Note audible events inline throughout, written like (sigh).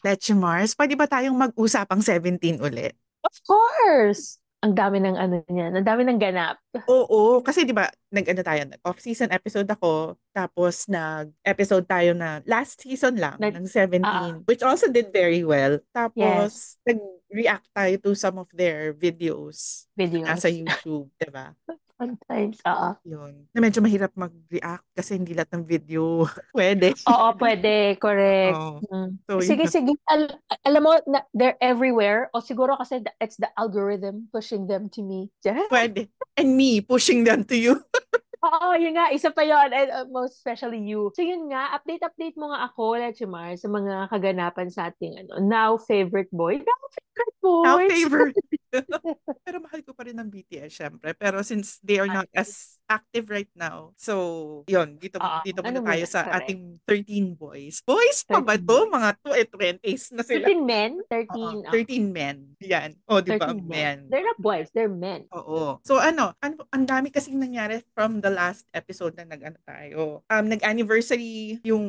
Leche Mars, pwede ba tayong mag-usapang usap 17 ulit? Of course! Ang dami ng ano niyan, ang dami ng ganap. Oo, kasi 'di ba, nag-ano tayo, off-season episode ako, tapos nag-episode tayo na last season lang Nag- ng 17, uh ah. which also did very well. Tapos yes. nag-react tayo to some of their videos, videos. sa YouTube, 'di ba? (laughs) Sometimes, oo. Yun. Na medyo mahirap mag-react kasi hindi lahat ng video (laughs) pwede. Oo, pwede. Correct. Oh. Mm. So, sige, yun. sige. Al- alam mo, na, they're everywhere. O siguro kasi the, it's the algorithm pushing them to me. Yeah? Pwede. And me pushing them to you. (laughs) Oo, yun nga. Isa pa yun. And uh, most especially you. So yun nga, update-update mo nga ako, Lachimar, sa mga kaganapan sa ating ano, now favorite boy. Now favorite boy. Now favorite. (laughs) (laughs) Pero mahal ko pa rin ng BTS, syempre. Pero since they are not as active right now, so, yun, dito, uh, dito muna ano tayo sa correct. ating 13 boys. Boys pa ba to? Mga 20s eh, na sila. 13 men? 13. Uh, 13 men. Yan. O, oh, di ba? Men. men. They're not boys, they're men. Oo. So, ano, ano ang dami kasing nangyari from the last episode na nag-ano tayo. Um, nag-anniversary yung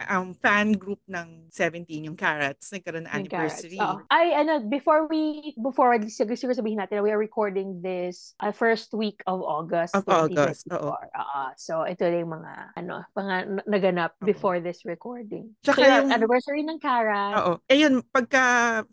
um, fan group ng 17, yung Carrots, nagkaroon na anniversary. Carrots, oh. ano, before we, before, siguro, siguro sabihin natin, we are recording this uh, first week of August. Of August, oo. Uh, so, ito yung mga, ano, mga naganap oo. before this recording. Tsaka so, yung, anniversary ng Carrot. Oo. Eh yun, pagka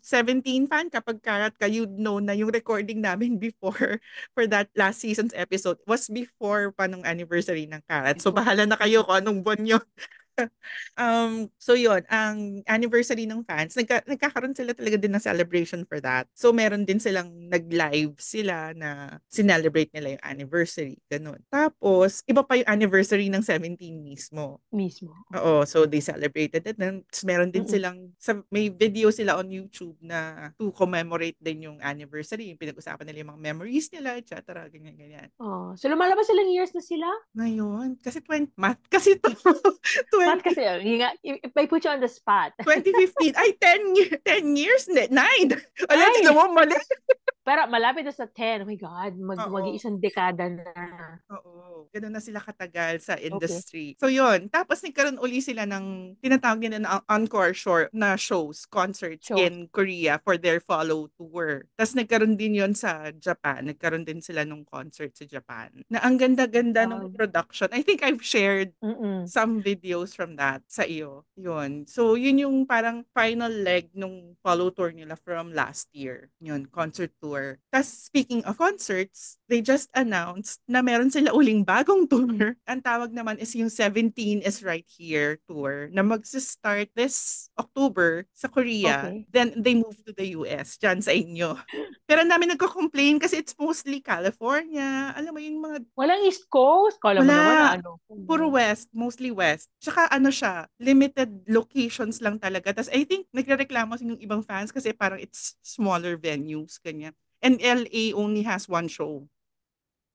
17 fan, kapag Carrot ka, you'd know na yung recording namin (laughs) before, for that last season's episode, was before pa nung anniversary ng Carrot. So, bahala na kayo kung anong buwan yun. (laughs) um, so yun, ang anniversary ng fans, nagka, nagkakaroon sila talaga din ng celebration for that. So meron din silang nag-live sila na sinelebrate nila yung anniversary. Ganun. Tapos, iba pa yung anniversary ng 17 mismo. Mismo. Oo, so they celebrated it. Then, meron din silang, sa, may video sila on YouTube na to commemorate din yung anniversary. Yung pinag-usapan nila yung mga memories nila, etc. Ganyan, ganyan. Oh, so lumalabas ilang years na sila? Ngayon, kasi 20, math, kasi to, (laughs) not kasi, yun nga, if put you on the spot. 2015, ay, 10, 10 years, 9. Alam, tinan mo, mali. Pero malapit na sa 10. Oh my God, mag, Oo. mag-iisang dekada na. Oo. Ganun na sila katagal sa industry. Okay. So yun. Tapos nagkaroon uli sila ng tinatawag nila na encore short na shows, concerts Show. in Korea for their follow tour. Tapos nagkaroon din yon sa Japan. Nagkaroon din sila ng concert sa Japan. Na ang ganda-ganda oh. ng production. I think I've shared Mm-mm. some videos from that sa iyo. Yun. So yun yung parang final leg nung follow tour nila from last year. Yun, concert tour tour. Tapos speaking of concerts, they just announced na meron sila uling bagong tour. Mm-hmm. Ang tawag naman is yung 17 is right here tour na magsa-start this October sa Korea. Okay. Then they move to the US, dyan sa inyo. (gasps) Pero ang dami nagko-complain kasi it's mostly California. Alam mo yung mga... Walang East Coast? Kala Wala. Naman, ano. Puro West. Mostly West. Tsaka ano siya, limited locations lang talaga. Tapos I think nagre-reklamo yung ibang fans kasi parang it's smaller venues, ganyan. and LA only has one show.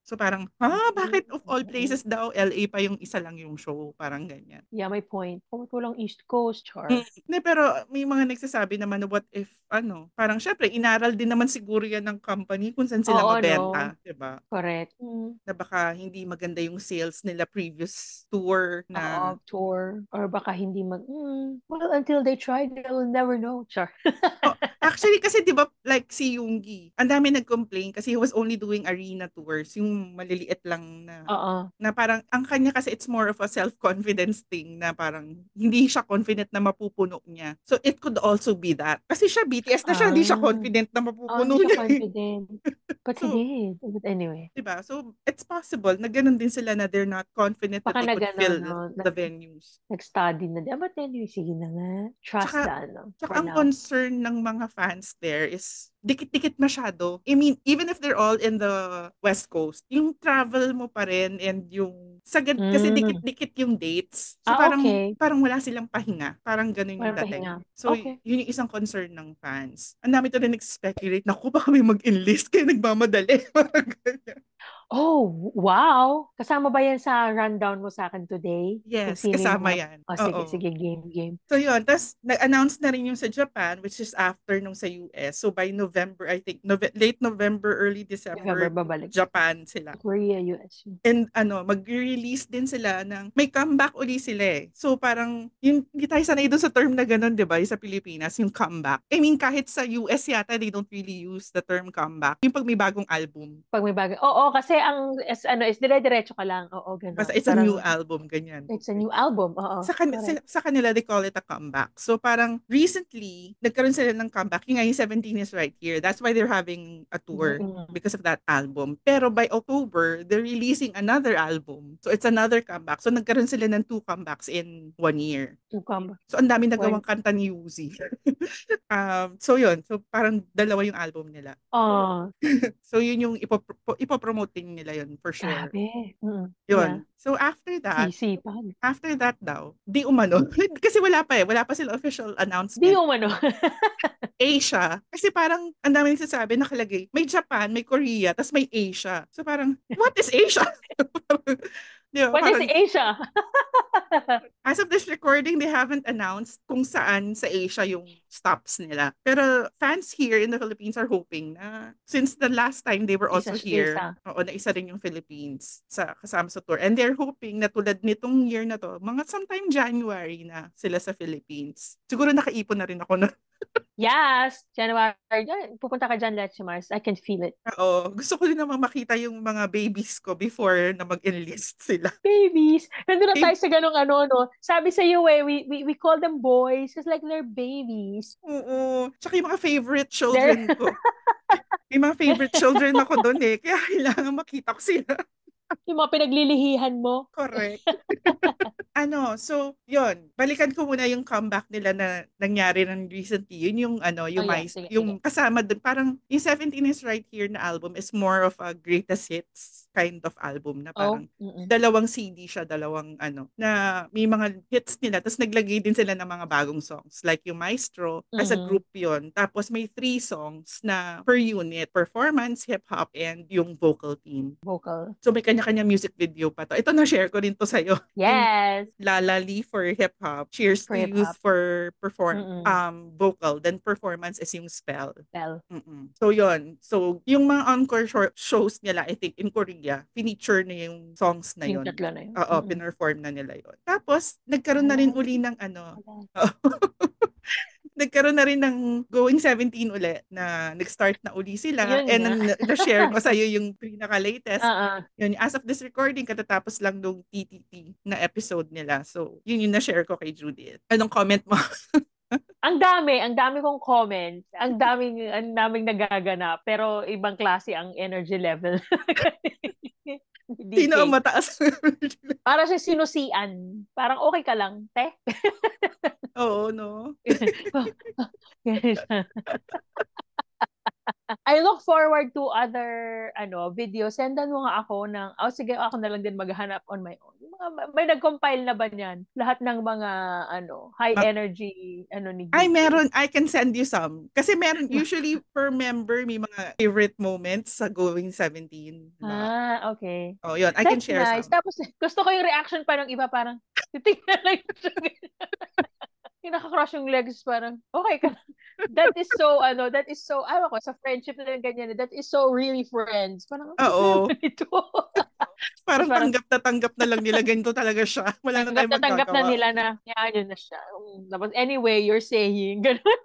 So parang, ha, bakit of all mm. places daw, LA pa yung isa lang yung show? Parang ganyan. Yeah, my point. Pumutulong East Coast, Char. Mm. Ne, pero may mga nagsasabi naman na what if, ano, parang syempre, inaral din naman siguro yan ng company kung saan sila Oo, mabenta. No? Diba? Correct. Mm. Na baka hindi maganda yung sales nila previous tour na. Oo, tour. Or baka hindi mag, mm, well, until they try, they will never know, Char. (laughs) oh, actually, kasi diba, like si Yoongi, ang dami nag-complain kasi he was only doing arena tours. Yung maliliit lang na Oo. na parang ang kanya kasi it's more of a self-confidence thing na parang hindi siya confident na mapupuno niya. So it could also be that. Kasi siya BTS na siya, hindi siya ah. confident na oh, mapupuno oh, niya. Eh. confident. (laughs) But so, he did. But anyway. Diba? So it's possible na ganun din sila na they're not confident Baka that they could fill no? the venues. Nag-study na din. But anyway, sige na nga. Trust tsaka, na ano. Tsaka ang now. concern ng mga fans there is dikit-dikit masyado. I mean, even if they're all in the West Coast, yung travel mo pa rin and yung sagad mm. kasi dikit-dikit yung dates. So ah, parang okay. parang wala silang pahinga. Parang ganun yung dating. So okay. yun yung isang concern ng fans. Ang dami to rin nag-speculate, naku baka may mag-enlist kayo nagmamadali. (laughs) Oh, wow! Kasama ba yan sa rundown mo sa akin today? Yes, kasama mo? yan. Oh, Oo. sige, sige, game, game. So yun, tapos nag-announce na rin yung sa Japan, which is after nung sa US. So by November, I think, nove- late November, early December, November Japan sila. Korea, US. And ano, mag-release din sila ng, may comeback uli sila eh. So parang, yung, hindi tayo sanay doon sa term na ganun, di ba, sa Pilipinas, yung comeback. I mean, kahit sa US yata, they don't really use the term comeback. Yung pag may bagong album. Pag may bagong, oo, oh, oh, kasi kasi ang is, ano is dire-diretso ka lang. Oo, ganun. Basta it's parang, a new album ganyan. It's a new album. Oo. Sa, kan- sa, sa kanila they call it a comeback. So parang recently nagkaroon sila ng comeback. Yung nga 17 is right here. That's why they're having a tour mm-hmm. because of that album. Pero by October, they're releasing another album. So it's another comeback. So nagkaroon sila ng two comebacks in one year. Two comebacks. So ang dami nagawang one. kanta ni Uzi. (laughs) um, so yun. So parang dalawa yung album nila. Oh. (laughs) so yun yung ipopromote training nila yun, for sure. Grabe. Mm, yun. Yeah. So, after that, Sisipag. after that daw, di umano. (laughs) kasi wala pa eh. Wala pa sila official announcement. Di umano. (laughs) Asia. Kasi parang, ang dami nagsasabi, nakalagay, may Japan, may Korea, tas may Asia. So, parang, what is Asia? (laughs) Di What parang, is Asia? (laughs) as of this recording, they haven't announced kung saan sa Asia yung stops nila. Pero fans here in the Philippines are hoping na since the last time they were also isa, here, isa. oo, na isa rin yung Philippines sa kasama sa tour. And they're hoping na tulad nitong year na to, mga sometime January na sila sa Philippines. Siguro nakaipon na rin ako na. Yes, January. Pupunta ka dyan, Leche Mars. I can feel it. Oo. Gusto ko din naman makita yung mga babies ko before na mag-enlist sila. Babies? Nandun na tayo sa ganong ano, no? Sabi sa iyo, eh, we, we, we call them boys because like they're babies. Oo. Tsaka yung mga favorite children they're... ko. May (laughs) mga favorite children ako doon eh. Kaya kailangan makita ko sila. (laughs) yung mga pinaglilihihan mo. Correct. (laughs) ano, so, yon Balikan ko muna yung comeback nila na nangyari ng recently. Yun yung, ano, yung, oh, yeah, sige, yung sige. kasama dun. Parang, yung 17 is Right Here na album is more of a greatest hits kind of album na oh, parang oh, dalawang CD siya, dalawang ano, na may mga hits nila. Tapos naglagay din sila ng mga bagong songs. Like yung Maestro, mm-hmm. as a group yon Tapos may three songs na per unit. Performance, hip-hop, and yung vocal team. Vocal. So may kanya-kanya music video pa to. Ito na-share ko rin to sa'yo. (laughs) Yes! Lalali for hip-hop. Cheers for to hip-hop. youth for perform Mm-mm. um vocal. Then performance is yung spell. Spell. Mm-mm. So yon So yung mga encore shows nila, I think, in Korea, Korea, finiture na yung songs na yun. Yung na yun. Oo, mm-hmm. pinerform na nila yun. Tapos, nagkaroon na rin uli ng ano. (laughs) nagkaroon na rin ng Going 17 uli na nag-start na uli sila. Yun and na. na-share ko (laughs) sa'yo yung pinaka-latest. Uh-uh. Yun, as of this recording, katatapos lang nung TTT na episode nila. So, yun yung na-share ko kay Judith. Anong comment mo? (laughs) ang dami, ang dami kong comment, ang daming ang daming nagaganap, pero ibang klase ang energy level. Sino ang (laughs) mataas? Para sa sinusian. Parang okay ka lang, te. Oo, no? (laughs) Oh, oh. (laughs) I look forward to other ano videos. Sendan mo nga ako ng, oh sige, ako na lang din maghanap on my own. Mga, may nag-compile na ba niyan? Lahat ng mga ano, high ah. energy ano ni Ay, meron. I can send you some. Kasi meron, (laughs) usually per member, may mga favorite moments sa Going 17. Diba? Ah, okay. Oh, yun. I That's can share nice. some. Tapos, gusto ko yung reaction pa ng iba parang, (laughs) titingnan lang yung crush (laughs) yung legs parang, okay ka that is so, ano, that is so, ano ko, sa friendship lang yung ganyan, that is so really friends. Parang, Oo. (laughs) ito? parang, tanggap na tanggap na lang nila, ganito talaga siya. Wala na tayo magkakawa. Tanggap na nila na, yan, yun na siya. Mm, tapos anyway, you're saying, (laughs) ganun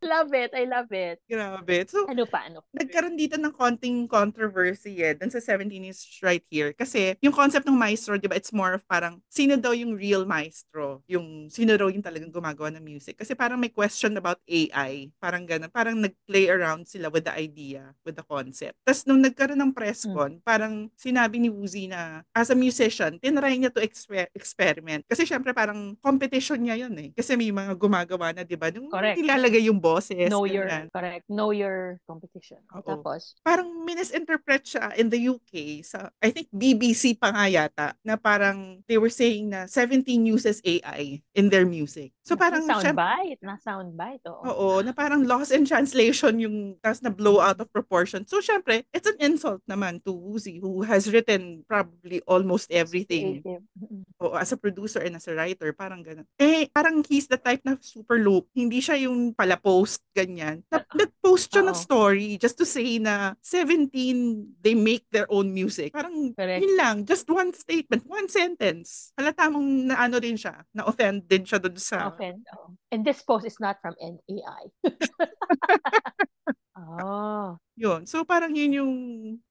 love it. I love it. Grabe. So, ano pa, ano Nagkaroon dito ng konting controversy eh. Dun sa 17 is right here. Kasi yung concept ng maestro, di ba, it's more of parang sino daw yung real maestro? Yung sino daw yung talagang gumagawa ng music? Kasi parang may question about AI. Parang ganun. Parang nag-play around sila with the idea, with the concept. Tapos nung nagkaroon ng press hmm. con, hmm. parang sinabi ni Woozy na as a musician, tinry niya to exper- experiment. Kasi syempre parang competition niya yun eh. Kasi may mga gumagawa na, di ba? Nung Correct. nilalagay yung boses. Know your, ganyan. correct. Know your competition. Oo. Tapos? Parang misinterpret siya in the UK. Sa, I think BBC pa nga yata na parang they were saying na 17 uses AI in their music. So parang na soundbite, na soundbite, oo. Oo, na parang loss in translation yung tapos na blow out of proportion. So syempre, it's an insult naman to Wuzi who has written probably almost everything. Oo, as a producer and as a writer, parang ganun. Eh, parang he's the type na super loop. Hindi siya yung palapo post, ganyan. Na, ah, ah. nag-post siya ng story just to say na 17, they make their own music. Parang Correct. yun lang, just one statement, one sentence. Halata mong na ano rin siya, na offend din siya doon sa... Offend, oh. And this post is not from NAI. (laughs) (laughs) oh. Yun. So parang yun yung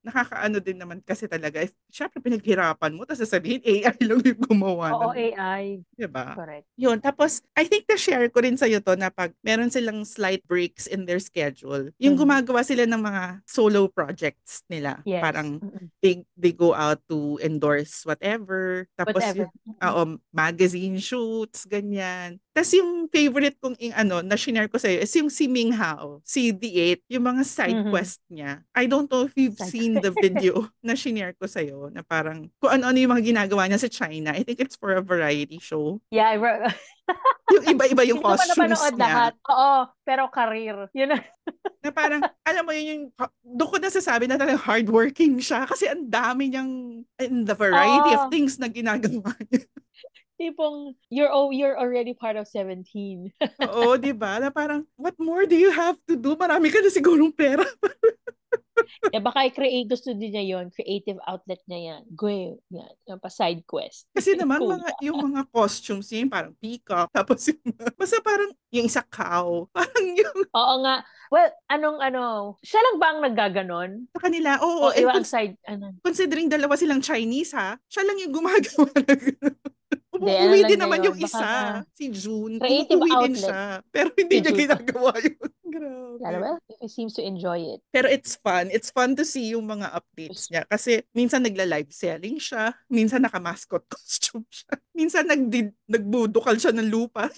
nakakaano din naman kasi talaga. If, syempre, pinaghirapan mo, tapos sasabihin, AI (laughs) lang yung gumawa. Oo, naman. AI. Diba? Correct. Yun. Tapos, I think na-share ko rin sa'yo to na pag meron silang slight breaks in their schedule, yung mm gumagawa sila ng mga solo projects nila. Yes. Parang, mm they, they go out to endorse whatever. Tapos, whatever. Yung, uh, um, magazine shoots, ganyan. Tapos yung favorite kong yung ano, na share ko sa'yo is yung si Ming Hao, si The Eight, yung mga side mm-hmm. quest niya. I don't know if you've side seen the video (laughs) na shinare ko sa'yo na parang kung ano-ano yung mga ginagawa niya sa China. I think it's for a variety show. Yeah, I wrote... (laughs) yung iba-iba yung Hindi costumes niya. Lahat. Oo, pero career. Yun na. (laughs) na parang, alam mo yun yung, doon ko nasasabi na talagang hardworking siya kasi ang dami niyang, in the variety oh. of things na ginagawa niya. tipong you're oh, you're already part of 17. Oo, 'di ba? Na parang what more do you have to do? Marami ka na sigurong pera yeah, baka creative studio niya yon creative outlet niya yan. Go yan, yung pa side quest. Kasi naman cool. mga, yung mga costumes niya, parang peacock, (laughs) tapos yung, basta parang yung isa cow, (laughs) parang yung... Oo nga. Well, anong ano, siya lang ba ang naggaganon? Sa kanila, oo. Oh, oh, iba ang cons- side, ano? Considering dalawa silang Chinese ha, siya lang yung gumagawa (laughs) ng (laughs) Umuwi ano din naman yung isa, uh, si June. Creative Umuwi outlet. din siya. Pero hindi si niya June. ginagawa (laughs) yun. Grabe. Alam mo, he seems to enjoy it. Pero it's fun. It's fun to see yung mga updates niya. Kasi minsan nagla-live selling siya. Minsan naka-mascot (laughs) costume siya. Minsan nagdi- nagbudukal siya ng lupa.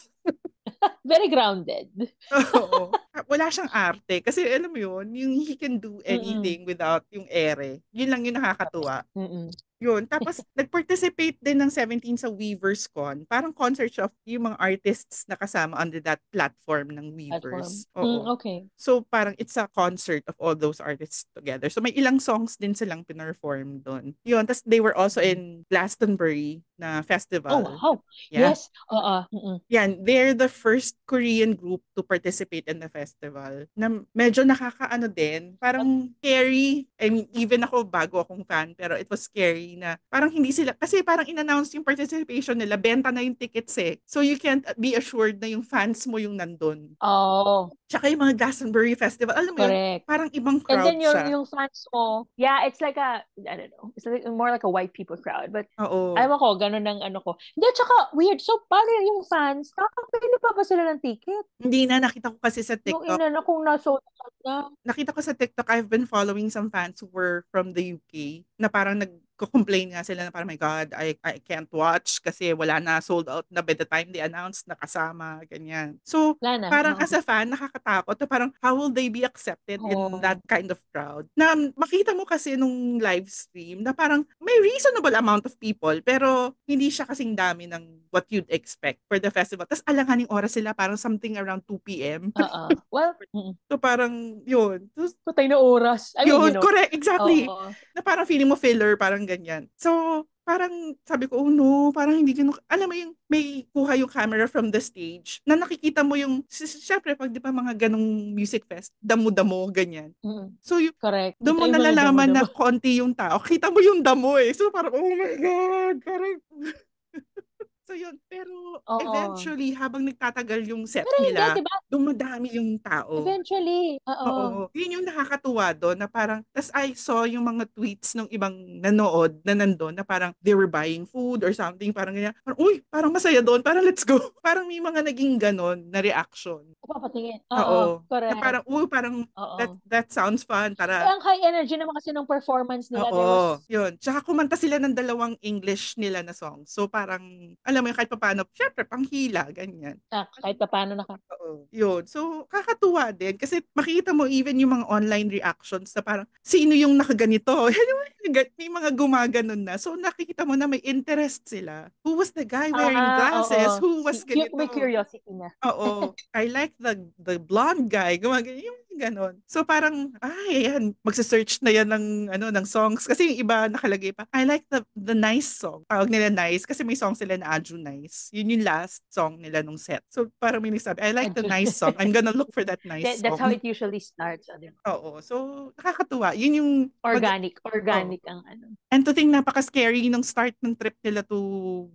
Very grounded. Oo. Wala siyang arte. Kasi alam mo yun, yung he can do anything Mm-mm. without yung ere. Yun lang yung nakakatuwa. Mm-mm. Yun. Tapos, (laughs) nag-participate din ng 17 sa Weavers Con. Parang concert siya of yung mga artists na kasama under that platform ng Weavers. Platform. Mm, okay. So, parang it's a concert of all those artists together. So, may ilang songs din silang pinerform doon. Yun. Tapos, they were also in Glastonbury na festival. Oh, wow. Yeah. Yes. Oo. Uh-uh. Yan. They're the first Korean group to participate in the festival. Na medyo nakakaano din. Parang scary. I mean, even ako bago akong fan, pero it was scary country na parang hindi sila, kasi parang in-announce yung participation nila, benta na yung tickets eh. So you can't be assured na yung fans mo yung nandun. Oo. Oh. Tsaka yung mga Glastonbury Festival, alam mo yun, parang ibang crowd And then yung, siya. yung fans mo, yeah, it's like a, I don't know, it's like, more like a white people crowd. But, Oo. alam ko, ganun ang ano ko. Hindi, tsaka weird, so paano yung fans, nakakapili pa ba sila ng ticket? Hindi na, nakita ko kasi sa TikTok. Yung na kung nasold na. Nakita ko sa TikTok, I've been following some fans who were from the UK na parang nag nagko-complain nga sila na parang, my God, I, I can't watch kasi wala na, sold out na by the time they announced nakasama, ganyan. So, Lana, parang no? as a fan, nakakatakot na parang, how will they be accepted oh. in that kind of crowd? Na makita mo kasi nung live stream na parang may reasonable amount of people, pero hindi siya kasing dami ng what you'd expect for the festival. Tapos alanganing oras sila, parang something around 2 p.m. Uh-uh. Well, (laughs) mm. so parang, yun. Tapos, Patay na oras. I mean, yun, you know. correct, exactly. Uh-uh. Na parang feeling mo filler, parang ganyan. So, parang sabi ko, oh no, parang hindi ganun. Alam mo yung may kuha yung camera from the stage na nakikita mo yung, syempre pag di pa mga ganong music fest, damo-damo, ganyan. Mm-hmm. So, yung, Correct. doon mo nalalaman na konti yung tao. Kita mo yung damo eh. So, parang, oh my God, parang gusto yun. Pero Oo. eventually, habang nagtatagal yung set Pero nila, hindi, diba? dumadami yung tao. Eventually. Oo. Oo. Yun yung nakakatuwa doon na parang, tas I saw yung mga tweets ng ibang nanood na nandoon na parang they were buying food or something. Parang ganyan. Parang, uy, parang masaya doon. Parang let's go. (laughs) parang may mga naging ganon na reaction. Papatingin. Oo. Correct. Na parang, uy, parang Oo. that, that sounds fun. Tara. Ang high energy naman kasi ng performance nila. Oo. Was... Yun. Tsaka kumanta sila ng dalawang English nila na song. So parang, alam naman kahit paano, syempre, panghila, ganyan. Ah, kahit paano naka. Oo. Yun. So, kakatuwa din. Kasi makita mo even yung mga online reactions na parang, sino yung nakaganito? (laughs) may mga gumaganon na. So, nakikita mo na may interest sila. Who was the guy wearing ah, glasses? Oo. Who was ganito? May curiosity na. Oo. (laughs) I like the the blonde guy. Gumaganyan. Yung Ganon. So parang, ay, ayan, magsa-search na yan ng, ano, ng songs. Kasi yung iba nakalagay pa, I like the, the nice song. Tawag nila nice kasi may song sila na Adju Nice. Yun yung last song nila nung set. So parang may nagsabi, I like the nice song. I'm gonna look for that nice song. That's how it usually starts. Ano? Oo. So nakakatuwa. Yun yung... Organic. Mag- organic oh. ang ano. And to think, napaka-scary nung start ng trip nila to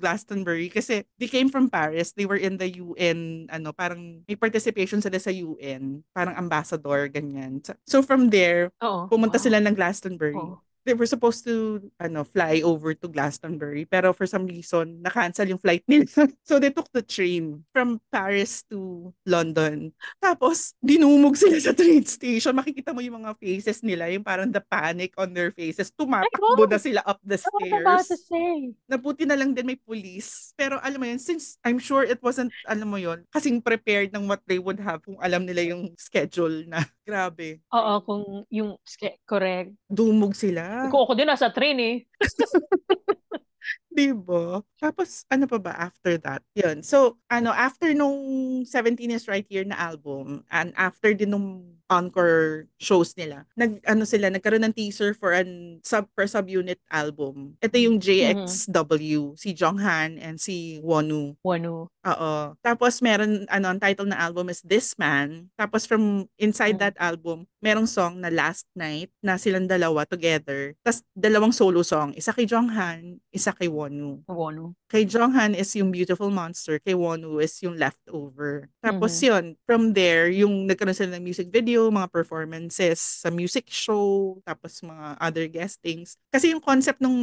Glastonbury kasi they came from Paris. They were in the UN, ano, parang may participation sila sa UN. Parang ambassador motor, ganyan. So from there, Oo. pumunta sila ng Glastonbury. Oo they were supposed to ano fly over to Glastonbury pero for some reason na-cancel yung flight nila (laughs) so they took the train from Paris to London tapos dinumog sila sa train station makikita mo yung mga faces nila yung parang the panic on their faces tumatakbo na sila up the stairs I eh? nabuti na lang din may police pero alam mo yun since I'm sure it wasn't alam mo yun kasing prepared ng what they would have kung alam nila yung schedule na (laughs) grabe oo kung yung correct dumog sila Ah. Ko ako din nasa train eh. (laughs) Diba? Tapos, ano pa ba after that? Yun. So, ano, after nung 17 is Right Here na album, and after din nung encore shows nila, nag, ano sila, nagkaroon ng teaser for an sub, per sub-unit album. Ito yung JXW, mm-hmm. si Jonghan and si Wonu. Wonu. Oo. Tapos, meron, ano, ang title na album is This Man. Tapos, from inside mm-hmm. that album, merong song na Last Night na silang dalawa together. Tapos dalawang solo song. Isa kay Jonghan, isa kay Wonu. Wonu. Kay Jonghan is yung Beautiful Monster, kay Wonu is yung Leftover. Tapos mm-hmm. yun, from there, yung nagkaroon sila ng music video, mga performances sa music show, tapos mga other guestings. Kasi yung concept nung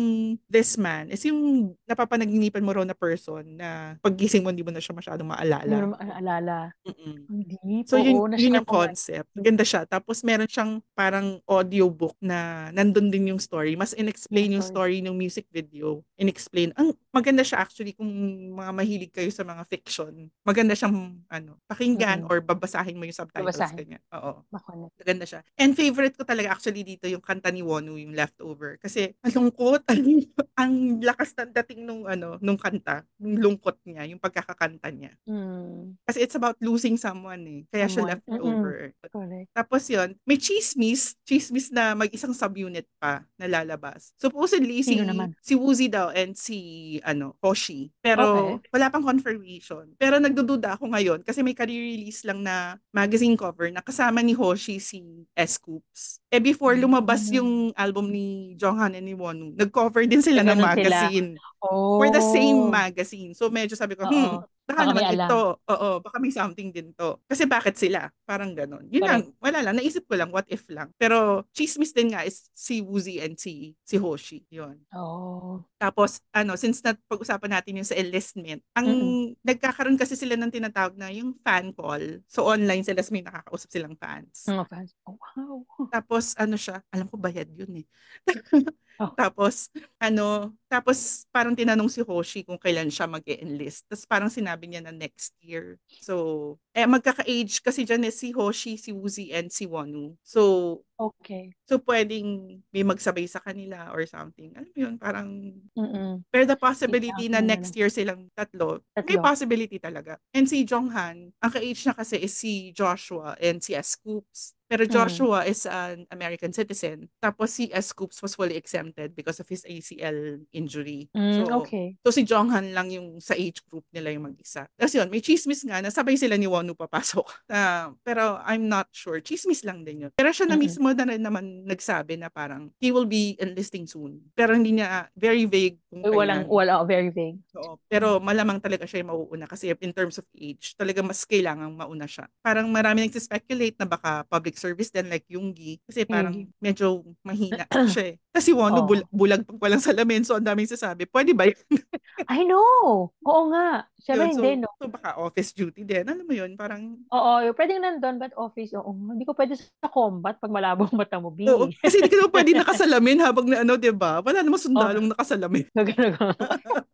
This Man is yung napapanaginipan mo raw na person na pagising mo hindi mo na siya masyadong maalala. Hindi mo maalala. Mm-mm. Hindi. So yun, Oo, yun yung concept. Ganda siya. Tapos may meron siyang parang audiobook na nandun din yung story. Mas inexplain ah, yung story ng music video. Inexplain. Ang maganda siya actually kung mga mahilig kayo sa mga fiction. Maganda siyang ano, pakinggan mm-hmm. or babasahin mo yung subtitles babasahin. kanya. Oo. Makulit. Maganda siya. And favorite ko talaga actually dito yung kanta ni Wonu, yung Leftover. Kasi ang lungkot, (laughs) ang, lakas ng dating nung ano, nung kanta, yung lungkot niya, yung pagkakakanta niya. Mm. Kasi it's about losing someone eh. Kaya someone. siya leftover. Mm-hmm. Tapos yun, yun, may chismis, chismis na mag-isang subunit pa na lalabas. Supposedly, si, naman? si Woozy daw and si, ano, Hoshi. Pero, okay. wala pang confirmation. Pero nagdududa ako ngayon kasi may kare-release lang na magazine cover na kasama ni Hoshi si S-Coops. Eh, before hmm. lumabas mm-hmm. yung album ni Jonghan and ni Wonu, nag-cover din sila Ganun ng magazine. Sila. Oh. For the same oh. magazine. So, medyo sabi ko, Uh-oh. hmm, baka baka naman alam. ito, oo, baka may something din to. Kasi bakit sila? Parang ganun. Yun lang, wala lang, naisip ko lang, what if lang. Pero chismis din nga is si Woozy and si, si Hoshi, yun. Oh. Tapos, ano, since na pag-usapan natin yung sa enlistment, ang Mm-mm. nagkakaroon kasi sila ng tinatawag na yung fan call. So online sila, may nakakausap silang fans. Mga fans. Oh, wow. Tapos, ano siya, alam ko bayad yun eh. (laughs) Oh. Tapos, ano, tapos parang tinanong si Hoshi kung kailan siya mag enlist Tapos parang sinabi niya na next year. So, eh, magkaka-age kasi dyan eh, si Hoshi, si Woozy, and si Wonu. So, okay. So, pwedeng may magsabay sa kanila or something. Alam mo yun, parang, Mm-mm. pero the possibility na next year silang tatlo, tatlo, may possibility talaga. And si Jonghan, ang ka-age niya kasi is si Joshua and si Scoops. Pero mm. Joshua mm. is an American citizen. Tapos si S. Coops was fully exempted because of his ACL injury. Mm, so, okay. So si Jonghan lang yung sa age group nila yung mag-isa. Tapos yun, may chismis nga na sabay sila ni Wonu papasok. Uh, (laughs) pero I'm not sure. Chismis lang din yun. Pero siya na mm-hmm. mismo na naman nagsabi na parang he will be enlisting soon. Pero hindi niya very vague kung Uy, walang, wala, very vague. So, pero malamang talaga siya yung mauuna kasi in terms of age, talaga mas kailangang mauna siya. Parang marami nagsispekulate na baka public service than like Yunggi. Kasi parang mm. medyo mahina (clears throat) siya eh. Kasi Wono oh. bul- bulag pag walang salamin. So ang daming sasabi. Pwede ba yun? (laughs) I know. Oo nga. Siya yun, hindi, so, no? So baka office duty din. Alam mo yun? Parang... Oo, yun. pwedeng nandun but office. Oo, hindi ko pwede sa combat pag malabo ang mata mo, B. Oo, kasi hindi ka naman pwede (laughs) nakasalamin habang na ano, di ba? Wala namang sundalong oh. nakasalamin. Nagano (laughs)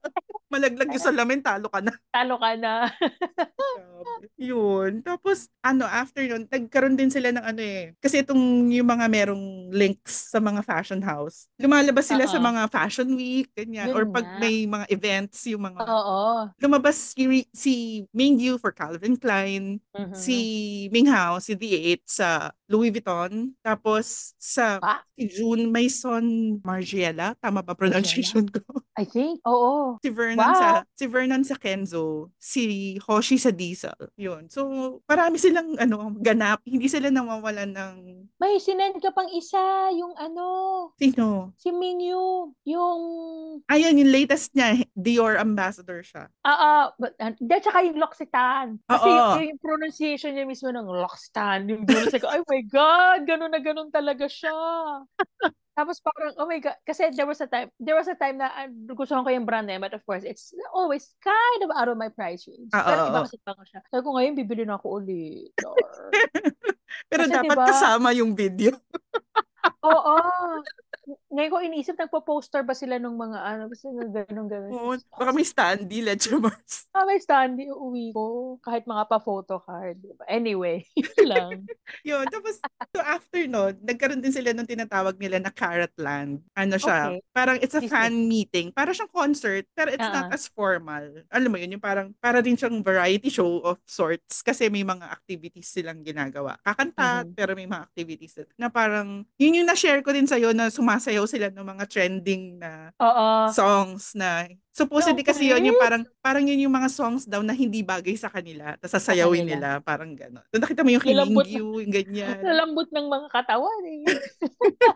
malaglag yung salamin, talo ka na. (laughs) Talo ka na. yun. Tapos, ano, after yun, nagkaroon din sila ng ano eh. Kasi itong yung mga merong links sa mga fashion house. Lumalabas sila Uh-oh. sa mga fashion week, ganyan. or pag na. may mga events, yung mga... Oo. Lumabas si, si Mingyu for Calvin Klein, mm-hmm. si Minghao, si The Eight sa Louis Vuitton. Tapos sa ah? si June Maison Margiela, tama ba pronunciation ko? I think, oo. Si Vernon wow. sa si Vernon sa Kenzo, si Hoshi sa Diesel. 'Yun. So, parami silang ano, ganap, hindi sila nawawalan ng May sinend ka pang isa, yung ano? Sino? Si Mingyu, yung Ayun, yung latest niya, Dior ambassador siya. Oo, ah, ah, but uh, tsaka yung L'Occitane. Kasi yung, yung, pronunciation niya mismo ng L'Occitane, yung bonus ko, ay my God, ganun na ganun talaga siya. (laughs) Tapos parang, oh my God, kasi there was a time, there was a time na uh, ah, gusto ko yung brand name, but of course, it's always kind of out of my price range. Uh, ah, Pero uh, iba kasi bango siya. Sabi ko ngayon, bibili na ako ulit. (laughs) Pero kasi dapat diba, kasama yung video. (laughs) Oo. Ngayon ko iniisip, nagpo-poster ba sila ng mga ano, kasi ganun, ganun. Oo, baka may standy, Ledgermars. Ah, (laughs) may standy, uuwi ko. Kahit mga pa-photo card. Anyway, (laughs) yun (laughs) lang. yun, tapos so after no, nagkaroon din sila ng tinatawag nila na Carrot Land. Ano siya? Okay. Parang it's a Excuse fan me. meeting. Parang siyang concert, pero it's uh-huh. not as formal. Alam mo yun, yung parang, para din siyang variety show of sorts kasi may mga activities silang ginagawa. Kakanta, uh-huh. pero may mga activities na parang, yun yun yung na-share ko din sa'yo na sumasayaw sila ng mga trending na Uh-oh. songs na supposedly okay. kasi yun yung parang parang yun yung mga songs daw na hindi bagay sa kanila tapos sasayawin nila. nila parang gano'n. So, nakita mo yung kilingyu, yung ganyan. Lalambot ng mga katawan eh.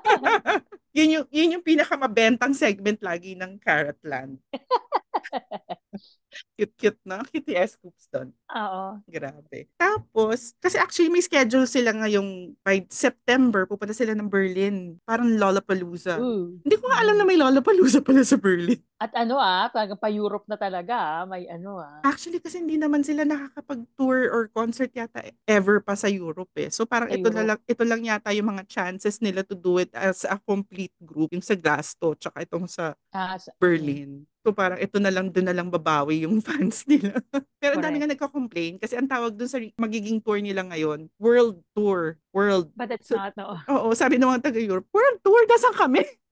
(laughs) yun yung yun yung pinakamabentang segment lagi ng Carrotland. (laughs) Cute-cute, no? Cutie S. Coops Oo. Grabe. Tapos, kasi actually may schedule sila ngayong by September, pupunta sila ng Berlin. Parang Lollapalooza. Ooh. Hindi ko nga alam na may Lollapalooza pala sa Berlin. At ano ah, talagang pa-Europe na talaga ah, may ano ah. Actually kasi hindi naman sila nakakapag-tour or concert yata ever pa sa Europe eh. So parang sa ito Europe. lang ito lang yata yung mga chances nila to do it as a complete group, yung sa Glasgow tsaka itong sa, ah, sa Berlin. So parang ito na lang doon na lang babawi yung (laughs) fans nila. Pero dami nga nagko-complain kasi ang tawag doon sa magiging tour nila ngayon, World Tour, World. But that's so, not no. Oo, sabi ng mga taga-Europe, World Tour, nasan kami? (laughs)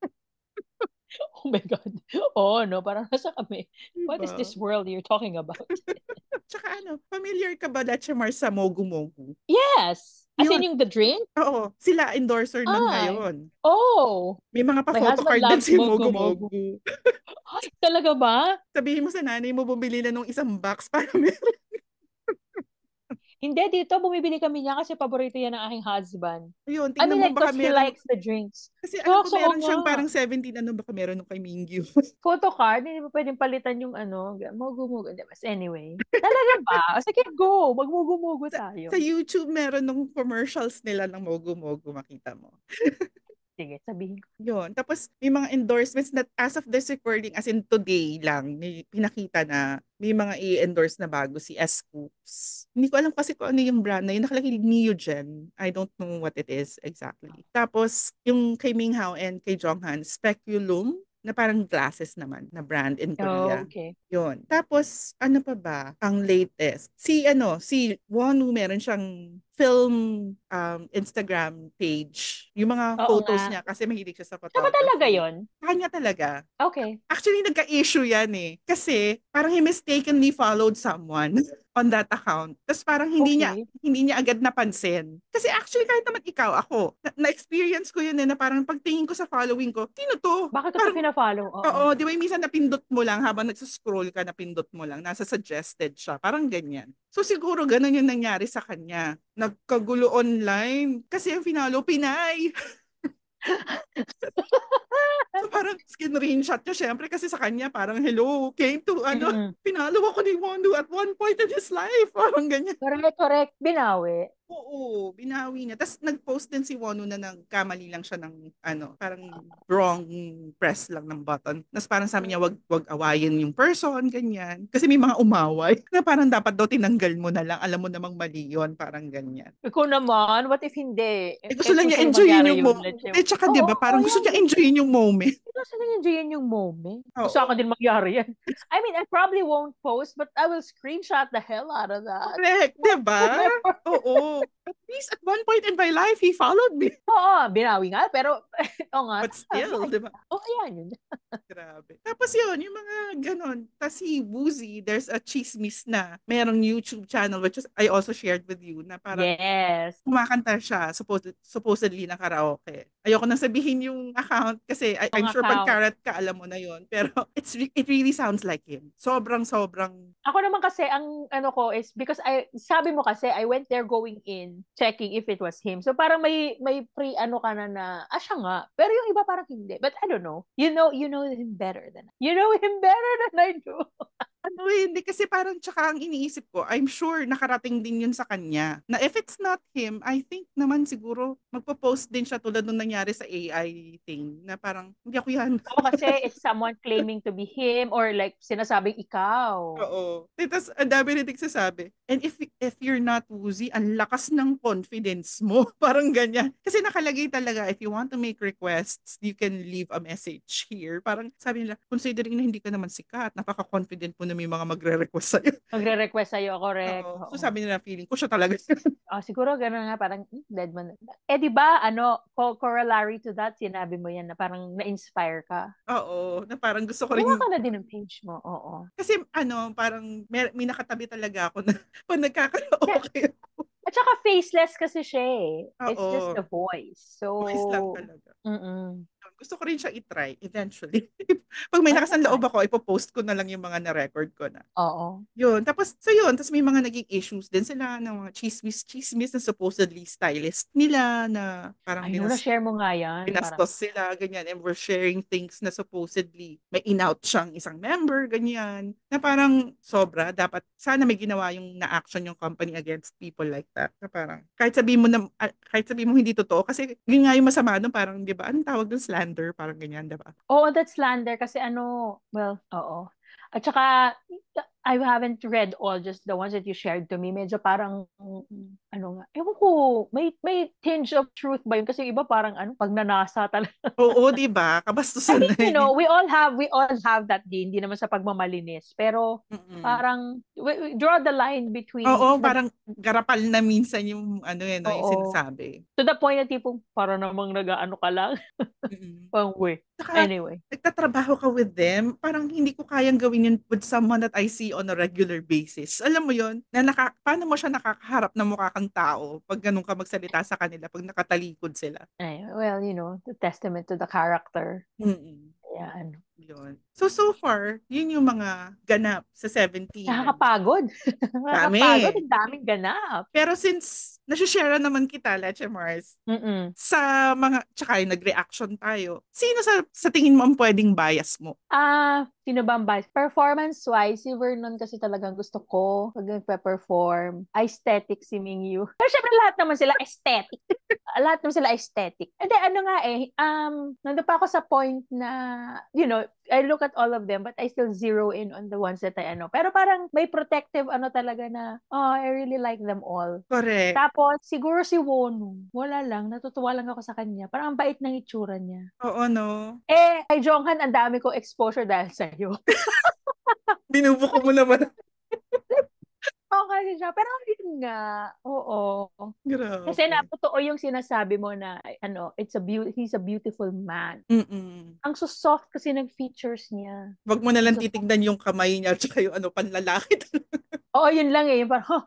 (laughs) oh my God. oh, no? Parang nasa kami. Diba? What is this world you're talking about? (laughs) Tsaka ano, familiar ka ba dati Mar sa Mogu Mogu? Yes! As yun. in yung the drink? Oo. Sila endorser ah. ng ngayon. Oh! May mga pa-photo card din si Mogu Mogu. Mogu. (laughs) Talaga ba? Sabihin mo sa nanay mo, bumili na nung isang box para meron. Hindi, dito bumibili kami niya kasi paborito yan ng aking husband. Ayun, tingnan I mean, mo like, baka meron. he likes the drinks. Kasi so, ano so, meron siyang parang 17, ano baka meron nung kay Mingyu. (laughs) Photocard, hindi mo pwedeng palitan yung ano, mugumugo. Mas anyway, talaga ba? (laughs) Sige, go! Magmugumugo tayo. Sa, sa YouTube, meron nung commercials nila ng mugumugo, makita mo. (laughs) Sige, sabihin ko. Yun. Tapos, may mga endorsements that as of this recording, as in today lang, may pinakita na may mga i-endorse na bago si S. Coops. Hindi ko alam kasi kung ano yung brand na yun. Nakalagay Neogen. I don't know what it is exactly. Ah. Tapos, yung kay Ming Hao and kay Jonghan, Speculum na parang glasses naman na brand in Korea. Oh, okay. Yun. Tapos, ano pa ba ang latest? Si ano, si Wonu meron siyang film um, Instagram page. Yung mga Oo photos nga. niya kasi mahilig siya sa Saka photography. talaga yon Kanya talaga. Okay. Actually, nagka-issue yan eh. Kasi parang he mistakenly followed someone (laughs) on that account. Tapos parang hindi niya hindi niya agad napansin. Kasi actually kahit naman ikaw ako, na- na-experience ko yun eh, na parang pagtingin ko sa following ko, sino to? Bakit ko pina-follow? Oo, Oo, di ba minsan napindot mo lang habang nagsascroll ka, napindot mo lang, nasa suggested siya, parang ganyan. So siguro ganun yung nangyari sa kanya nagkagulo online kasi yung finalo Pinay. (laughs) so parang screenshot niya syempre kasi sa kanya parang hello came to ano mm-hmm. pinalo ako ni Wando at one point in his life (laughs) parang ganyan correct correct binawi Oo, binawi niya. Tapos nag-post din si Wonu na nagkamali lang siya ng ano, parang wrong press lang ng button. Tapos parang sabi niya, wag, wag awayin yung person, ganyan. Kasi may mga umaway (laughs) na parang dapat daw tinanggal mo na lang. Alam mo namang mali yon parang ganyan. Ikaw naman, what if hindi? Eh, eh gusto eh, diba, lang niya enjoyin yung, yung moment. Eh, tsaka oh, diba, parang oh, gusto niya enjoyin yung moment. Gusto niya enjoyin yung moment. Oh. Gusto ako din magyari yan. I mean, I probably won't post, but I will screenshot the hell out of that. Correct, diba? (laughs) Oo at least at one point in my life, he followed me. (laughs) Oo, binawi nga. Pero, (laughs) oo nga. But still, di ba? (laughs) Oo, oh, yan yun. Grabe. Tapos yun, yung mga ganon. Tapos si Woozy, there's a chismis na. Merong YouTube channel, which I also shared with you, na parang yes. kumakanta siya, supposed, supposedly na karaoke ayoko nang sabihin yung account kasi I, I'm sure account. pag carrot ka alam mo na yon pero (laughs) it's it really sounds like him sobrang sobrang ako naman kasi ang ano ko is because I sabi mo kasi I went there going in checking if it was him so parang may may pre ano ka na na ah siya nga pero yung iba parang hindi but I don't know you know you know him better than you know him better than I do (laughs) ano eh, hindi kasi parang tsaka ang iniisip ko, I'm sure nakarating din yun sa kanya. Na if it's not him, I think naman siguro magpo-post din siya tulad nung nangyari sa AI thing na parang hindi ako yan. Oo kasi it's someone claiming to be him or like sinasabing ikaw. Oo. Tapos ang dami rin sasabi. And if if you're not woozy, ang lakas ng confidence mo. (laughs) parang ganyan. Kasi nakalagay talaga, if you want to make requests, you can leave a message here. Parang sabi nila, considering na hindi ka naman sikat, napaka-confident mo na ano, may mga magre-request sa iyo. (laughs) Magre-request sa sa'yo, correct. Oo. So sabi nila, feeling ko siya talaga. oh, (laughs) siguro ganoon nga, parang hmm, dead man. Eh di ba, ano, corollary to that, sinabi mo yan na parang na-inspire ka. Oo, na parang gusto ko rin. Kuha ka na din ng page mo, oo. Kasi ano, parang may, may nakatabi talaga ako na (laughs) pag nagkakaraoke At saka faceless kasi siya eh. It's just a voice. So, Voice lang talaga. Mm-mm gusto ko rin siya i-try eventually. (laughs) Pag may nakasanloob ako, ipopost ko na lang yung mga na-record ko na. Oo. Yun. Tapos, so yun. Tapos may mga naging issues din sila ng mga chismis-chismis na supposedly stylist nila na parang Ay, binas- share mo nga yan. Pinastos parang... sila, ganyan. And we're sharing things na supposedly may in-out siyang isang member, ganyan. Na parang sobra. Dapat, sana may ginawa yung na-action yung company against people like that. Na parang, kahit sabihin mo na, ah, kahit sabihin mo hindi totoo, kasi yun nga yung masama no, parang, di ba, anong tawag ng slant slander, parang ganyan, di ba? Oo, that's slander kasi ano, well, oo. At saka, I haven't read all, just the ones that you shared to me. Medyo parang, ano nga, ewan ko, may, may tinge of truth ba yun? Kasi iba parang, ano, pag nanasa (laughs) talaga. Oo, di ba? Kabastusan I you know, we all have, we all have that din. Hindi naman sa pagmamalinis. Pero, Mm-mm. parang, we, we draw the line between. Oo, the, parang garapal na minsan yung, ano eh, yun, oo, yung sinasabi. To the point na tipong, para namang nag-ano ka lang. Pang way. Saka, anyway. Nagtatrabaho ka with them, parang hindi ko kayang gawin yun with someone that I see on a regular basis. Alam mo yon na naka, paano mo siya nakakaharap na mukha kang tao pag ganun ka magsalita sa kanila, pag nakatalikod sila. Ay, well, you know, the testament to the character. Mm-mm. Yan. Yun. So, so far, yun yung mga ganap sa 17. (laughs) Nakakapagod. Dami. Nakakapagod. Ang daming ganap. Pero since nasushare naman kita, Leche Mars, Mm-mm. sa mga, tsaka yung nag-reaction tayo, sino sa, sa tingin mo ang pwedeng bias mo? Ah, uh, Sino ba ang bias? Performance-wise, si Vernon kasi talagang gusto ko pag nagpe-perform. Aesthetic si Mingyu. Pero syempre lahat naman sila aesthetic. (laughs) lahat naman sila aesthetic. And then, ano nga eh, um, nandun pa ako sa point na, you know, I look at all of them but I still zero in on the ones that I ano. Pero parang may protective ano talaga na, oh, I really like them all. Correct. Tapos siguro si Wonu, wala lang, natutuwa lang ako sa kanya. Parang ang bait ng itsura niya. Oo, no. Eh, kay Jonghan ang dami ko exposure dahil sa iyo. (laughs) Binubuko mo naman. (laughs) Okay siya. Pero yun nga, oo. Grabe. Kasi na totoo yung sinasabi mo na ano, it's a be- he's a beautiful man. Mm-mm. Ang so soft kasi ng features niya. Wag mo na lang so, titignan yung kamay niya at yung ano panlalaki. (laughs) Oo, yun lang eh, yung parang,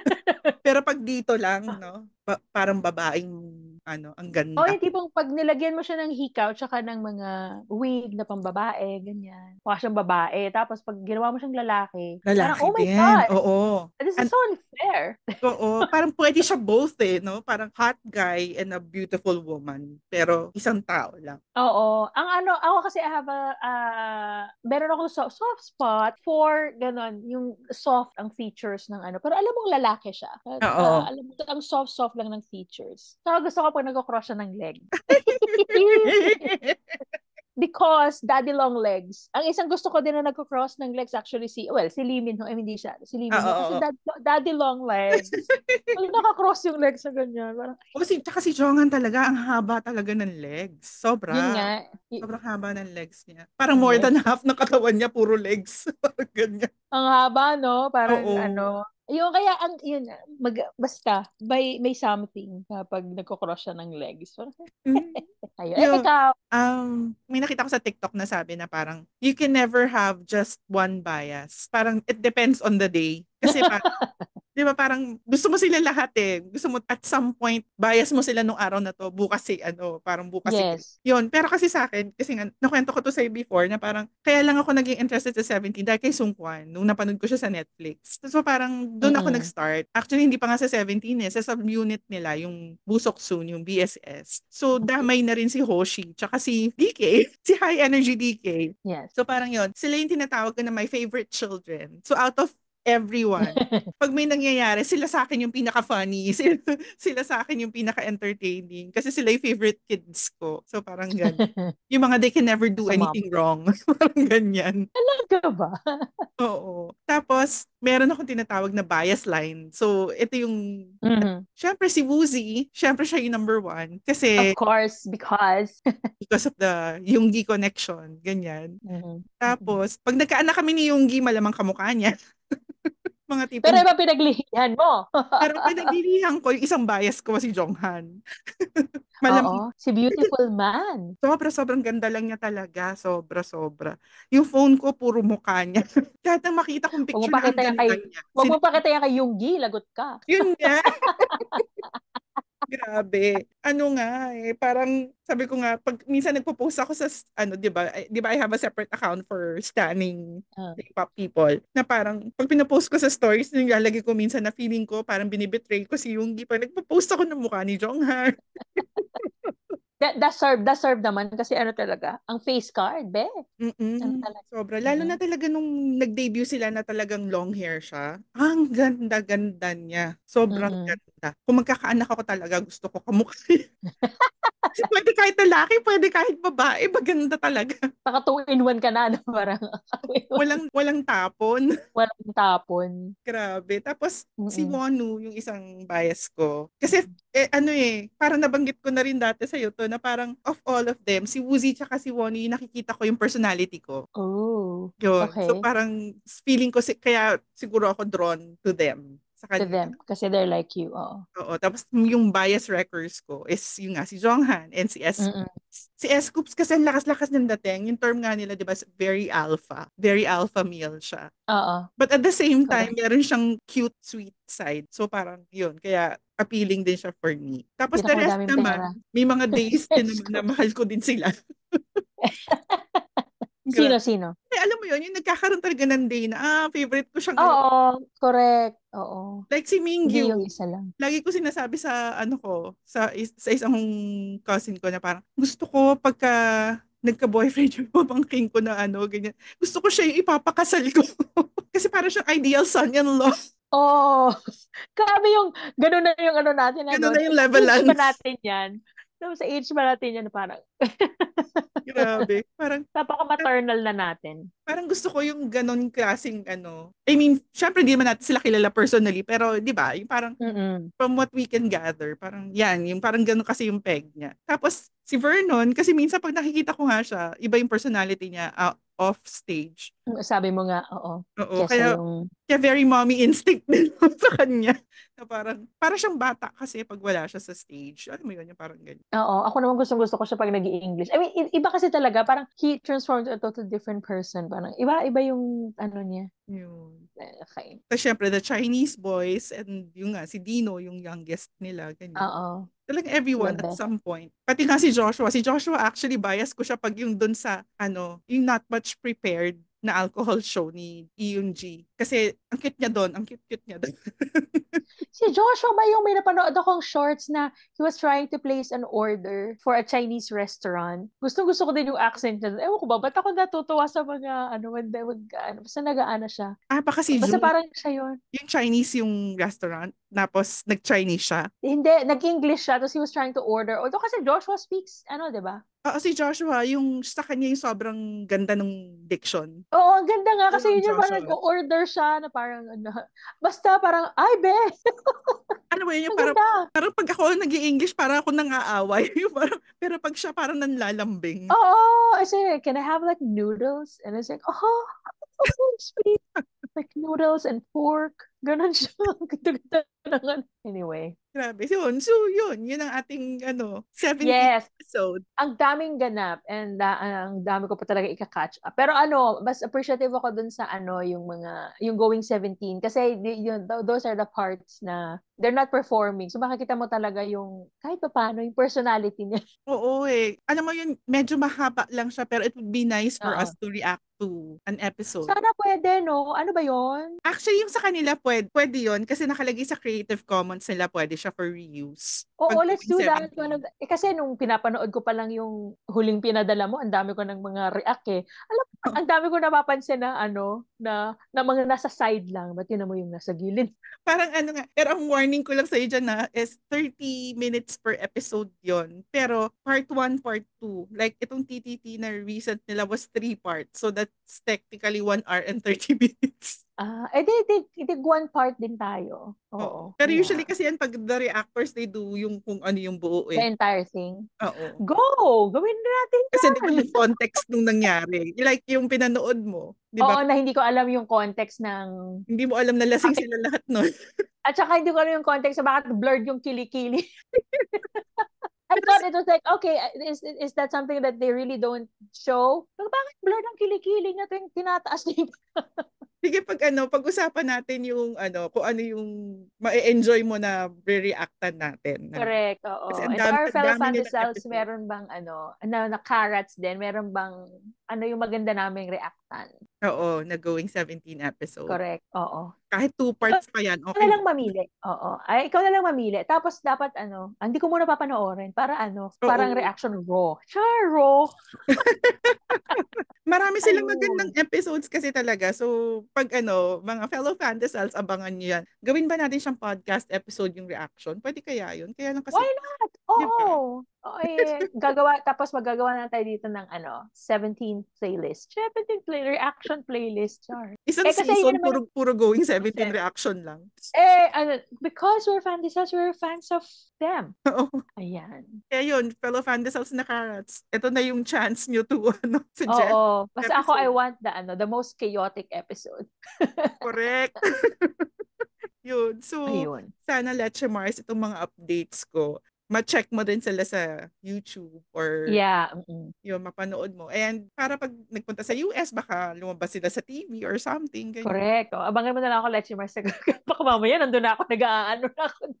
(laughs) Pero pag dito lang, no? Pa- parang babaeng ano, ang ganda. Oh, yung tipong pag nilagyan mo siya ng hikaw tsaka ng mga wig na pambabae, ganyan. Mukha siyang babae. Tapos pag ginawa mo siyang lalaki, lalaki parang, oh my din. God. Oo. This is and, so unfair. (laughs) Oo. Parang pwede siya both eh, no? Parang hot guy and a beautiful woman. Pero isang tao lang. Oo. Ang ano, ako kasi I have a, uh, meron akong soft, soft spot for ganun, yung soft ang features ng ano. Pero alam mo, lalaki siya. Oo. Uh, alam mo, ang soft-soft lang ng features. So gusto ko ako nagkakrush ng leg. (laughs) Because daddy long legs. Ang isang gusto ko din na nagko-cross ng legs actually si well si Lee Min Ho, eh, hindi siya si Lee Min ah, Ho kasi dad, daddy long legs. (laughs) Well, naka-cross yung legs sa ganyan. Parang, oh, si, tsaka si Jongan talaga ang haba talaga ng legs. Sobra. Yun nga. Sobrang haba ng legs niya. Parang yes. more than half ng katawan niya puro legs. (laughs) Parang ganyan. Ang haba no, parang Oo. ano. Yung kaya ang yun mag basta by may something kapag nagko-cross siya ng legs. Mm. (laughs) Ayun. Yung, ikaw. Um, may nakita ko sa TikTok na sabi na parang you can never have just one bias. Parang it depends on the day. Kasi (laughs) parang 'di ba parang gusto mo sila lahat eh. Gusto mo at some point bias mo sila nung araw na to, bukas si ano, parang bukas yes. si 'yun. Pero kasi sa akin, kasi nga nakwento ko to sa before na parang kaya lang ako naging interested sa 17 dahil kay Sung Kwan nung napanood ko siya sa Netflix. So parang doon mm-hmm. ako nag-start. Actually hindi pa nga sa 17 eh, sa subunit nila yung Busok Soon, yung BSS. So damay na rin si Hoshi tsaka si DK, (laughs) si High Energy DK. Yes. So parang 'yun, sila yung tinatawag ko na my favorite children. So out of everyone. (laughs) Pag may nangyayari, sila sa akin yung pinaka-funny. (laughs) Sila, sila sa akin yung pinaka-entertaining. Kasi sila yung favorite kids ko. So parang ganyan. (laughs) Yung mga they can never do anything wrong. parang ganyan. Talaga ba? Oo. Tapos, meron akong tinatawag na bias line. So, ito yung... Mm-hmm. Siyempre, si Woozy, siyempre siya yung number one. Kasi... Of course, because... because of the Yunggi connection. Ganyan. Mm-hmm. mm-hmm. Tapos, pag nagkaanak kami ni Yunggi, malamang kamukha niya. Mga tipo. Pero iba pinaglilihan mo. (laughs) pero pinaglilihan ko yung isang bias ko si Jonghan. (laughs) Malam- Oo, si beautiful man. (laughs) Sobra, sobrang ganda lang niya talaga. Sobra, sobra. Yung phone ko, puro mukha niya. Lahat ng makita kong picture na ang ganda kay, niya. Huwag mo pakita yan kay Yunggi, lagot ka. Yun nga. Grabe. Ano nga eh, parang sabi ko nga, pag minsan nagpo-post ako sa, ano, di ba, eh, di ba I have a separate account for stunning uh. Ah. K-pop people, na parang, pag pinapost ko sa stories, nilalagay ko minsan na feeling ko, parang binibetray ko si Yoongi, pag nagpo-post ako ng mukha ni Jonghan. (laughs) that that served, that served naman kasi ano talaga ang face card be ano sobra lalo na mm. talaga nung nag-debut sila na talagang long hair siya ang ganda ganda niya sobrang Mm-mm. ganda na kung magkakaanak ako talaga, gusto ko kamukha. Kasi (laughs) pwede kahit lalaki, pwede kahit babae, maganda talaga. Saka 2 in 1 ka na, no? parang. (laughs) walang, walang tapon. (laughs) Walang tapon. Grabe. Tapos Mm-mm. si Wonu, yung isang bias ko. Kasi eh, ano eh, parang nabanggit ko na rin dati sa'yo to na parang of all of them, si Woozy tsaka si Wonu, yung nakikita ko yung personality ko. Oh, Yun. okay. So parang feeling ko, si- kaya siguro ako drawn to them. Sa kanya. To them. Kasi they're like you. Oo. Oo. Tapos yung bias records ko is yung nga si Jonghan and si S. Si S. Coops kasi ang lakas-lakas ng dating. Yung term nga nila, di ba, very alpha. Very alpha male siya. Oo. But at the same time, okay. meron siyang cute, sweet side. So parang yun. Kaya appealing din siya for me. Tapos Pinaka the rest naman, pera. may mga (laughs) days din naman na mahal ko din sila. (laughs) Sino-sino? Eh, alam mo yun, yung nagkakaroon talaga ng day na, ah, favorite ko siyang... Oo, ano. correct. Oo. Like si Mingyu. Hindi yung isa lang. Lagi ko sinasabi sa, ano ko, sa, is- sa isang cousin ko na parang, gusto ko pagka nagka-boyfriend (laughs) yung pamangking ko na ano, ganyan. Gusto ko siya yung ipapakasal ko. (laughs) Kasi para siyang ideal son-in-law. Oh, (laughs) grabe yung, ganun na yung ano natin. Ano? Ganun ano, na yung level natin yan. So, sa age ba natin yan, parang, (laughs) Grabe. Parang, Napaka-maternal na natin. Parang gusto ko yung ganon klaseng ano. I mean, syempre hindi naman natin sila kilala personally, pero di ba, yung parang Mm-mm. from what we can gather, parang yan, yung parang ganon kasi yung peg niya. Tapos si Vernon, kasi minsan pag nakikita ko nga siya, iba yung personality niya uh, off stage. Sabi mo nga, oo. Oo, kaya, yung... kaya very mommy instinct din (laughs) sa kanya. Na parang, para siyang bata kasi pag wala siya sa stage. Ano mo yun, yung parang ganyan. Oo, ako naman gustong gusto ko siya pag nag nag english I mean, iba kasi talaga, parang he transforms into a totally different person. Parang iba, iba yung ano niya. Yun. Okay. so, syempre, the Chinese boys and yung nga, si Dino, yung youngest nila. Ganyan. Oo. Talagang everyone Love at some point. Pati nga si Joshua. Si Joshua actually bias ko siya pag yung dun sa, ano, yung not much prepared na alcohol show ni EUNG. Kasi ang cute niya doon, ang cute-cute niya doon. (laughs) si Joshua ba yung may napanood akong shorts na he was trying to place an order for a Chinese restaurant. Gustong gusto ko din yung accent niya doon. Ewan ko ba, ba't ako natutuwa sa mga ano, when, they when, ano basta nagaana siya. Ah, baka si Basta June, parang siya yun. Yung Chinese yung restaurant, tapos nag-Chinese siya. Hindi, nag-English siya, tapos he was trying to order. Although kasi Joshua speaks, ano, di ba? Oo, si Joshua, yung sa kanya yung sobrang ganda ng diction. Oo, ang ganda nga kasi yun yung parang order siya na parang ano, (laughs) basta parang, ay, be! ano (laughs) ba yun? Yung parang, parang pag ako nag english parang ako nangaaway. (laughs) parang, pero pag siya parang nanlalambing. Oo, oh, oh, I say, can I have like noodles? And I like, oh, oh sweet. like noodles and pork. Ganon siya. (laughs) Ganda-ganda ano. Anyway. Grabe. So, yun. So, yun. Yun ang ating, ano, 70 yes. episode. Ang daming ganap and uh, ang dami ko pa talaga ika-catch up. Pero ano, mas appreciative ako dun sa ano, yung mga, yung going 17. Kasi yun, those are the parts na they're not performing. So, makikita mo talaga yung, kahit pa paano, yung personality niya. (laughs) Oo eh. Alam mo yun, medyo mahaba lang siya pero it would be nice for Uh-oh. us to react to an episode. Sana pwede, no? Ano ba yon Actually, yung sa kanila, pwede, pwede yun kasi nakalagay sa Creative Commons nila pwede siya for reuse. Oo, oh, let's do that. One of, eh, kasi nung pinapanood ko pa lang yung huling pinadala mo, ang dami ko ng mga react eh. Alam mo, oh. ang dami ko napapansin na ano, na, na mga nasa side lang. Ba't yun mo yung nasa gilid? (laughs) Parang ano nga, pero ang warning ko lang sa iyo dyan na is 30 minutes per episode yon Pero part 1, part 2. Like itong TTT na recent nila was 3 parts. So that's technically 1 hour and 30 (laughs) minutes. Ah, eh di, di, di one part din tayo. Oo. Pero yeah. usually kasi yan pag the reactors they do yung kung ano yung buo eh. The entire thing. Oo. Go! Gawin na natin yan. Kasi di ko yung context nung nangyari. Like yung pinanood mo. Di ba? Oo, na hindi ko alam yung context ng... Hindi mo alam na lasing sila lahat nun. (laughs) At saka hindi ko alam yung context sa bakit blurred yung kilikili. (laughs) I thought it was like, okay, is, is that something that they really don't show? Pero bakit blurred ang kilikili na tinataas niya? (laughs) sige pag ano, pag-usapan natin yung ano, kung ano yung ma-enjoy mo na re-reactan natin. Na. Correct, oo. Kasi And dami, our fellow Sunday meron bang ano, na, na carrots din, meron bang ano yung maganda naming reactan. Oo, na going 17 episode. Correct, oo. Kahit two parts pa yan, okay. Ikaw na lang mamili. Oo. Ay, ikaw na lang mamili. Tapos dapat ano, ah, hindi ko muna papanoorin para ano, oo. parang reaction raw. Char, raw. (laughs) Marami silang Ayun. magandang episodes kasi talaga. So, pag ano, mga fellow fantasies, abangan nyo yan. Gawin ba natin siyang podcast episode yung reaction? Pwede kaya yun? Kaya lang kasi... Why not? Oo. Diba? Oo, eh. Gagawa, tapos magagawa na tayo dito ng ano, 17 playlist. 17 play, reaction playlist, Char. Isang eh, season, naman, puro, puro going 17 okay. reaction lang. Eh, ano, because we're fantasies, we're fans of them. Oo. Ayan. Kaya yun, fellow fantasies na carrots. Ito na yung chance nyo to, (laughs) ano, suggest. Oo. oo. Basta episode. ako, I want the, ano, the most chaotic episode. (laughs) Correct. (laughs) yun. So, Ayun. sana Leche Mars itong mga updates ko ma-check mo din sila sa YouTube or yeah. Mm-mm. yung mapanood mo. And para pag nagpunta sa US, baka lumabas sila sa TV or something. Ganyan. Correct. O, abangan mo na lang ako, Lechi Mars. (laughs) baka mamaya nandun na ako, nag-aano na ako. (laughs)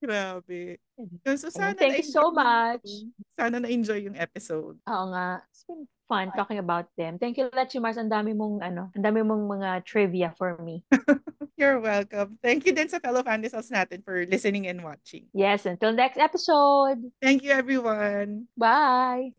Grabe. Mm-hmm. So, sana Thank you so much. Sana na-enjoy yung episode. Oo nga. It's been fun talking about them. Thank you, Mars. Ang dami mong, ano, ang dami mong mga trivia for me. (laughs) You're welcome. Thank you din sa fellow fandisals natin for listening and watching. Yes, until next episode. Thank you, everyone. Bye.